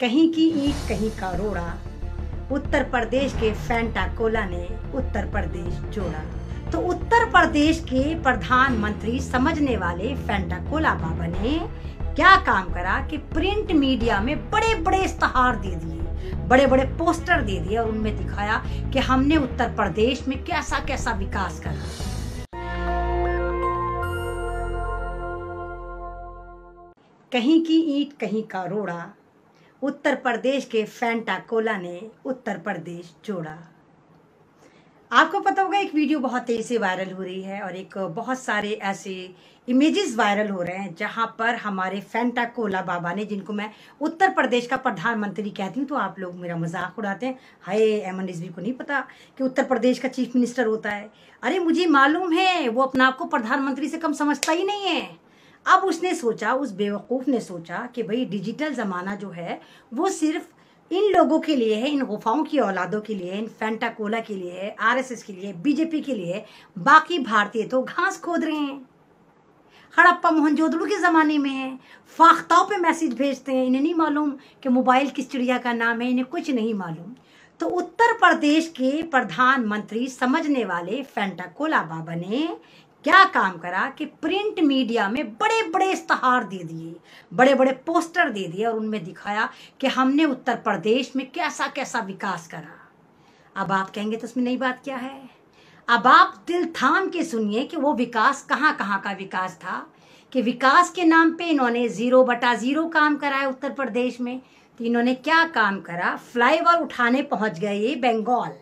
कहीं की ईट कहीं का रोड़ा उत्तर प्रदेश के फैंटा कोला ने उत्तर प्रदेश जोड़ा तो उत्तर प्रदेश के प्रधानमंत्री समझने वाले फैंटा कोला बाबा ने क्या काम करा कि प्रिंट मीडिया में बड़े बड़े इश्तहार दे दिए बड़े बड़े पोस्टर दे दिए और उनमें दिखाया कि हमने उत्तर प्रदेश में कैसा कैसा विकास करा कहीं की ईट कहीं का रोड़ा उत्तर प्रदेश के फैंटा कोला ने उत्तर प्रदेश जोड़ा आपको पता होगा एक वीडियो बहुत तेज़ी से वायरल हो रही है और एक बहुत सारे ऐसे इमेजेस वायरल हो रहे हैं जहां पर हमारे फैंटा कोला बाबा ने जिनको मैं उत्तर प्रदेश का प्रधानमंत्री कहती हूं तो आप लोग मेरा मजाक उड़ाते हैं हाय एम एन को नहीं पता कि उत्तर प्रदेश का चीफ मिनिस्टर होता है अरे मुझे मालूम है वो अपने आप को प्रधानमंत्री से कम समझता ही नहीं है अब उसने सोचा उस बेवकूफ़ ने सोचा कि भाई डिजिटल ज़माना जो है वो सिर्फ इन लोगों के लिए है इन गुफाओं की औलादों के लिए इन फैंटाकोला के लिए है आरएसएस के लिए बीजेपी के लिए बाकी भारतीय तो घास खोद रहे हैं हड़प्पा मोहनजोदड़ो के ज़माने में है फाख्ताओं पे मैसेज भेजते हैं इन्हें नहीं मालूम कि मोबाइल किस चिड़िया का नाम है इन्हें कुछ नहीं मालूम तो उत्तर प्रदेश के प्रधानमंत्री समझने वाले फेंटाकोला बाबा ने क्या काम करा कि प्रिंट मीडिया में बड़े बड़े इश्तहार दे दिए बड़े बड़े पोस्टर दे दिए और उनमें दिखाया कि हमने उत्तर प्रदेश में कैसा कैसा विकास करा अब आप कहेंगे तो उसमें नई बात क्या है अब आप दिल थाम के सुनिए कि वो विकास कहाँ कहाँ का विकास था कि विकास के नाम पे इन्होंने ज़ीरो बटा ज़ीरो काम कराया उत्तर प्रदेश में तो इन्होंने क्या काम करा फ्लाईओवर उठाने पहुंच गए ये बंगाल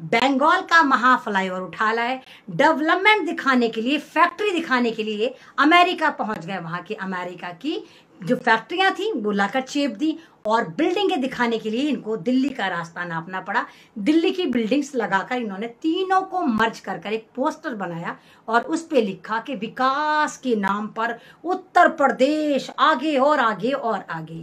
बंगाल का महा फ्लाईओवर उठा लाए डेवलपमेंट दिखाने के लिए फैक्ट्री दिखाने के लिए अमेरिका पहुंच गए वहां की अमेरिका की जो फैक्ट्रियां थी वो लाकर चेप दी और बिल्डिंगें दिखाने के लिए इनको दिल्ली का रास्ता नापना पड़ा दिल्ली की बिल्डिंग्स लगाकर इन्होंने तीनों को मर्ज कर कर एक पोस्टर बनाया और उस पर लिखा कि विकास के नाम पर उत्तर प्रदेश आगे और आगे और आगे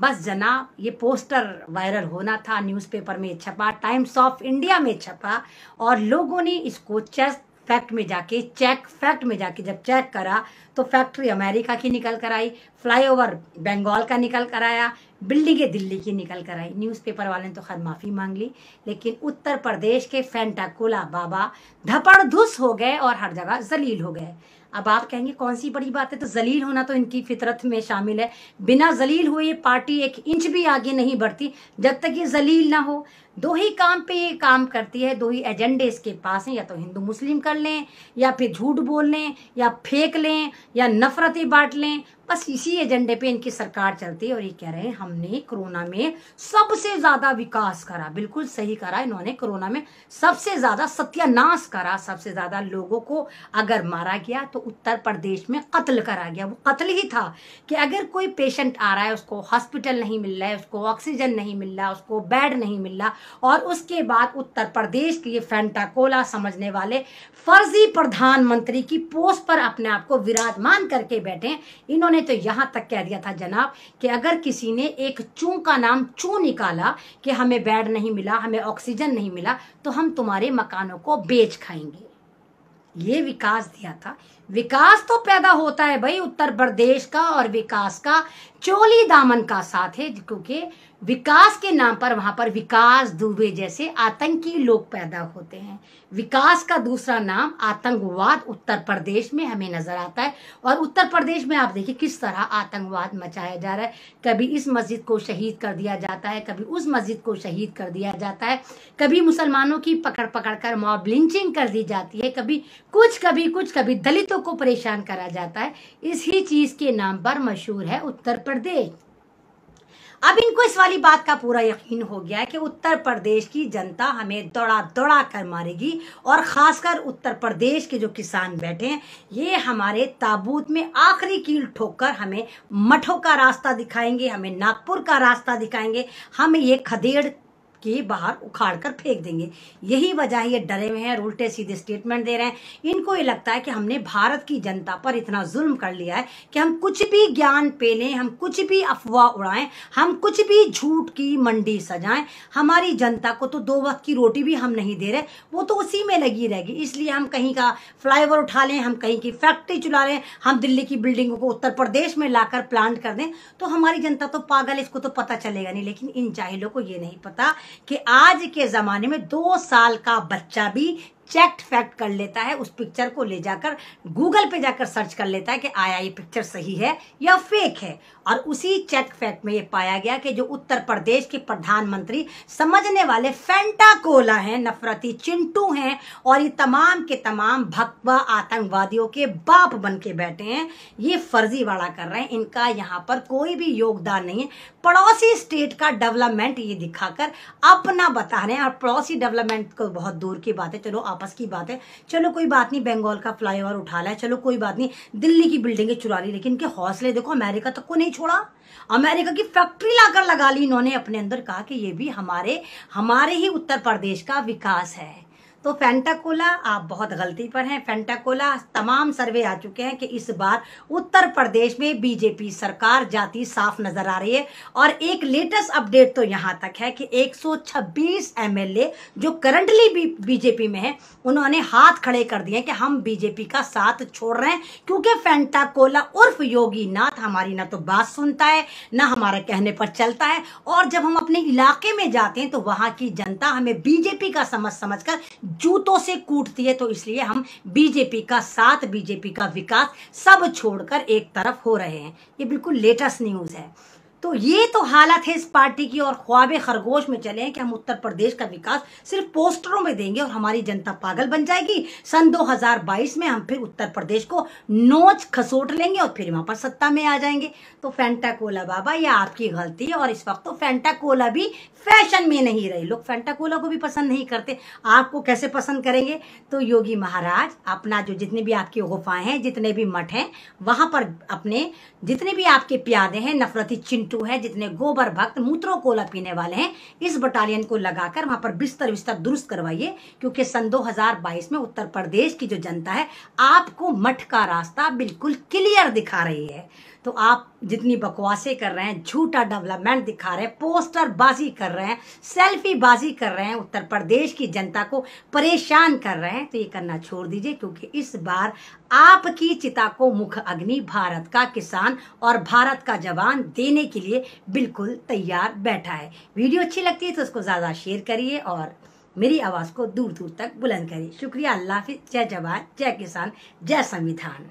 बस जनाब ये पोस्टर वायरल होना था न्यूज़पेपर में छपा टाइम्स ऑफ इंडिया में छपा और लोगों ने इसको चेस्ट फैक्ट में जाके चेक फैक्ट में जाके जब चेक करा तो फैक्ट्री अमेरिका की निकल कर आई फ्लाईओवर बंगाल का निकल कर आया बिल्डिंगें दिल्ली की निकल कर आई न्यूज़पेपर वाले ने तो खैर माफ़ी मांग ली लेकिन उत्तर प्रदेश के कोला बाबा धपड़ धुस हो गए और हर जगह जलील हो गए अब आप कहेंगे कौन सी बड़ी बात है तो जलील होना तो इनकी फितरत में शामिल है बिना जलील हुए पार्टी एक इंच भी आगे नहीं बढ़ती जब तक ये जलील ना हो दो ही काम पे ये काम करती है दो ही एजेंडे इसके पास हैं या तो हिंदू मुस्लिम कर लें या फिर झूठ बोल लें या फेंक लें या नफरतें बांट लें बस इसी एजेंडे पे इनकी सरकार चलती है और ये कह रहे हैं हमने कोरोना में सबसे ज्यादा विकास करा बिल्कुल सही करा इन्होंने कोरोना में सबसे ज्यादा सत्यानाश करा सबसे ज्यादा लोगों को अगर मारा गया तो उत्तर प्रदेश में कत्ल करा गया वो कत्ल ही था कि अगर कोई पेशेंट आ रहा है उसको हॉस्पिटल नहीं मिल रहा है उसको ऑक्सीजन नहीं मिल रहा उसको बेड नहीं मिल रहा और उसके बाद उत्तर प्रदेश के ये समझने वाले फर्जी प्रधानमंत्री की पोस्ट पर अपने आप को विराजमान करके बैठे इन्होंने उन्होंने तो यहाँ तक कह दिया था जनाब कि अगर किसी ने एक चू का नाम चू निकाला कि हमें बेड नहीं मिला हमें ऑक्सीजन नहीं मिला तो हम तुम्हारे मकानों को बेच खाएंगे ये विकास दिया था विकास तो पैदा होता है भाई उत्तर प्रदेश का और विकास का चोली दामन का साथ है क्योंकि विकास के नाम पर वहां पर विकास दुबे जैसे आतंकी लोग पैदा होते हैं विकास का दूसरा नाम आतंकवाद उत्तर प्रदेश में हमें नजर आता है और उत्तर प्रदेश में आप देखिए किस तरह आतंकवाद मचाया जा रहा है कभी इस मस्जिद को शहीद कर दिया जाता है कभी उस मस्जिद को शहीद कर दिया जाता है कभी मुसलमानों की पकड़ पकड़ कर मॉब लिंचिंग कर दी जाती है कभी कुछ कभी कुछ कभी दलितों दलितों को परेशान करा जाता है इसी चीज के नाम पर मशहूर है उत्तर प्रदेश अब इनको इस वाली बात का पूरा यकीन हो गया है कि उत्तर प्रदेश की जनता हमें दौड़ा दौड़ा कर मारेगी और खासकर उत्तर प्रदेश के जो किसान बैठे हैं ये हमारे ताबूत में आखिरी कील ठोककर हमें मठों का रास्ता दिखाएंगे हमें नागपुर का रास्ता दिखाएंगे हम ये खदेड़ के बाहर उखाड़ कर फेंक देंगे यही वजह ये डरे हुए हैं और उल्टे सीधे स्टेटमेंट दे रहे हैं इनको ये लगता है कि हमने भारत की जनता पर इतना जुल्म कर लिया है कि हम कुछ भी ज्ञान लें हम कुछ भी अफवाह उड़ाएं हम कुछ भी झूठ की मंडी सजाएं हमारी जनता को तो दो वक्त की रोटी भी हम नहीं दे रहे वो तो उसी में लगी रहेगी इसलिए हम कहीं का फ्लाई उठा लें हम कहीं की फैक्ट्री चुला लें हम दिल्ली की बिल्डिंगों को उत्तर प्रदेश में लाकर प्लांट कर दें तो हमारी जनता तो पागल इसको तो पता चलेगा नहीं लेकिन इन जाहिलों को ये नहीं पता कि आज के जमाने में दो साल का बच्चा भी चेक्ड फैक्ट कर लेता है उस पिक्चर को ले जाकर गूगल पे जाकर सर्च कर लेता है कि आया ये पिक्चर सही है या फेक है और उसी चेक फैक्ट में ये पाया गया कि जो उत्तर प्रदेश के प्रधानमंत्री समझने वाले फेंटा कोला हैं नफरती चिंटू हैं और ये तमाम के तमाम भक्वा आतंकवादियों के बाप बन के बैठे हैं ये फर्जीवाड़ा कर रहे हैं इनका यहाँ पर कोई भी योगदान नहीं है पड़ोसी स्टेट का डेवलपमेंट ये दिखाकर अपना बता रहे हैं और पड़ोसी डेवलपमेंट को बहुत दूर की बात है चलो आप आपस की बात है चलो कोई बात नहीं बंगाल का फ्लाईओवर उठा लाया चलो कोई बात नहीं दिल्ली की बिल्डिंग चुरा ली लेकिन इनके हौसले देखो अमेरिका तक तो को नहीं छोड़ा अमेरिका की फैक्ट्री लाकर लगा ली इन्होंने अपने अंदर कहा कि ये भी हमारे हमारे ही उत्तर प्रदेश का विकास है तो फेंटाकोला आप बहुत गलती पर हैं फेंटाकोला तमाम सर्वे आ चुके हैं कि इस बार उत्तर प्रदेश में बीजेपी सरकार जाती साफ नजर आ रही है और एक लेटेस्ट अपडेट तो यहाँ तक है कि 126 एमएलए जो करंटली भी बीजेपी में हैं उन्होंने हाथ खड़े कर दिए कि हम बीजेपी का साथ छोड़ रहे हैं क्योंकि फेंटाकोला उर्फ योगी नाथ हमारी ना तो बात सुनता है ना हमारे कहने पर चलता है और जब हम अपने इलाके में जाते हैं तो वहां की जनता हमें बीजेपी का समझ समझ कर जूतों से कूटती है तो इसलिए हम बीजेपी का साथ बीजेपी का विकास सब छोड़कर एक तरफ हो रहे हैं ये बिल्कुल लेटेस्ट न्यूज है तो ये तो हालत है इस पार्टी की और ख्वाब खरगोश में चले हैं कि हम उत्तर प्रदेश का विकास सिर्फ पोस्टरों में देंगे और हमारी जनता पागल बन जाएगी सन 2022 में हम फिर उत्तर प्रदेश को नोच खसोट लेंगे और फिर वहां पर सत्ता में आ जाएंगे तो फैंटा कोला बाबा ये आपकी गलती है और इस वक्त तो फैंटा कोला भी फैशन में नहीं रहे लोग फैंटा कोला को भी पसंद नहीं करते आपको कैसे पसंद करेंगे तो योगी महाराज अपना जो जितने भी आपकी गुफाएं हैं जितने भी मठ हैं वहां पर अपने जितने भी आपके प्यादे हैं नफरती चिंटू जो है जितने गोबर भक्त मूत्रों कोला पीने वाले हैं इस बटालियन को लगाकर वहां पर बिस्तर विस्तर दुरुस्त करवाइए क्योंकि सन 2022 में उत्तर प्रदेश की जो जनता है आपको मठ का रास्ता बिल्कुल क्लियर दिखा रही है तो आप जितनी बकवासे कर रहे हैं झूठा डेवलपमेंट दिखा रहे हैं पोस्टर बाजी कर रहे हैं सेल्फी बाजी कर रहे हैं उत्तर प्रदेश की जनता को परेशान कर रहे हैं तो ये करना छोड़ दीजिए क्योंकि इस बार आपकी चिता को मुख अग्नि भारत का किसान और भारत का जवान देने के लिए बिल्कुल तैयार बैठा है वीडियो अच्छी लगती है तो उसको ज़्यादा शेयर करिए और मेरी आवाज़ को दूर दूर तक बुलंद करिए शुक्रिया अल्लाह हाफिज़ जय जवान जय किसान जय संविधान